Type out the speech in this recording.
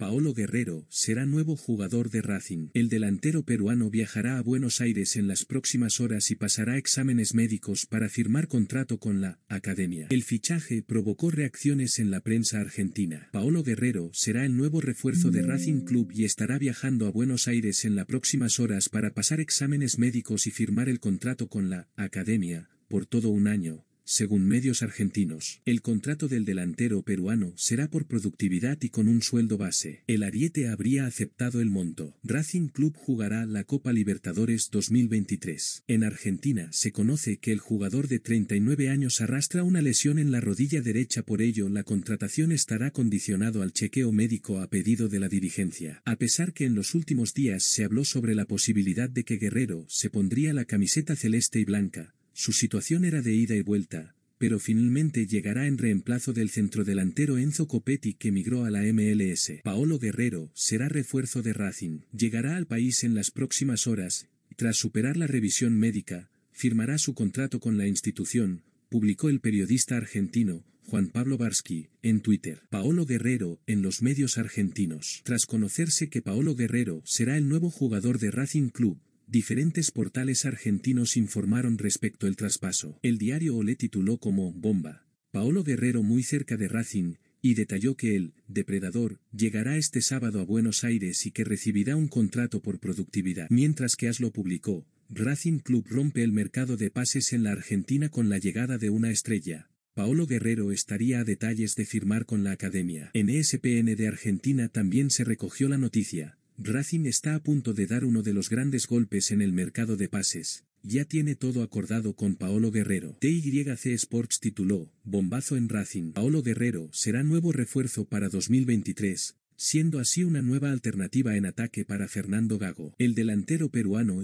Paolo Guerrero será nuevo jugador de Racing. El delantero peruano viajará a Buenos Aires en las próximas horas y pasará exámenes médicos para firmar contrato con la academia. El fichaje provocó reacciones en la prensa argentina. Paolo Guerrero será el nuevo refuerzo de Racing Club y estará viajando a Buenos Aires en las próximas horas para pasar exámenes médicos y firmar el contrato con la academia por todo un año según medios argentinos, el contrato del delantero peruano será por productividad y con un sueldo base. El Ariete habría aceptado el monto. Racing Club jugará la Copa Libertadores 2023. En Argentina se conoce que el jugador de 39 años arrastra una lesión en la rodilla derecha por ello la contratación estará condicionado al chequeo médico a pedido de la dirigencia. A pesar que en los últimos días se habló sobre la posibilidad de que Guerrero se pondría la camiseta celeste y blanca, su situación era de ida y vuelta, pero finalmente llegará en reemplazo del centrodelantero Enzo Copetti que migró a la MLS. Paolo Guerrero será refuerzo de Racing. Llegará al país en las próximas horas, tras superar la revisión médica, firmará su contrato con la institución, publicó el periodista argentino, Juan Pablo Barsky, en Twitter. Paolo Guerrero, en los medios argentinos. Tras conocerse que Paolo Guerrero será el nuevo jugador de Racing Club, diferentes portales argentinos informaron respecto el traspaso. El diario OLE tituló como Bomba. Paolo Guerrero muy cerca de Racing, y detalló que el depredador llegará este sábado a Buenos Aires y que recibirá un contrato por productividad. Mientras que Aslo publicó, Racing Club rompe el mercado de pases en la Argentina con la llegada de una estrella. Paolo Guerrero estaría a detalles de firmar con la academia. En ESPN de Argentina también se recogió la noticia Racing está a punto de dar uno de los grandes golpes en el mercado de pases. Ya tiene todo acordado con Paolo Guerrero. TYC Sports tituló, Bombazo en Racing. Paolo Guerrero será nuevo refuerzo para 2023, siendo así una nueva alternativa en ataque para Fernando Gago. El delantero peruano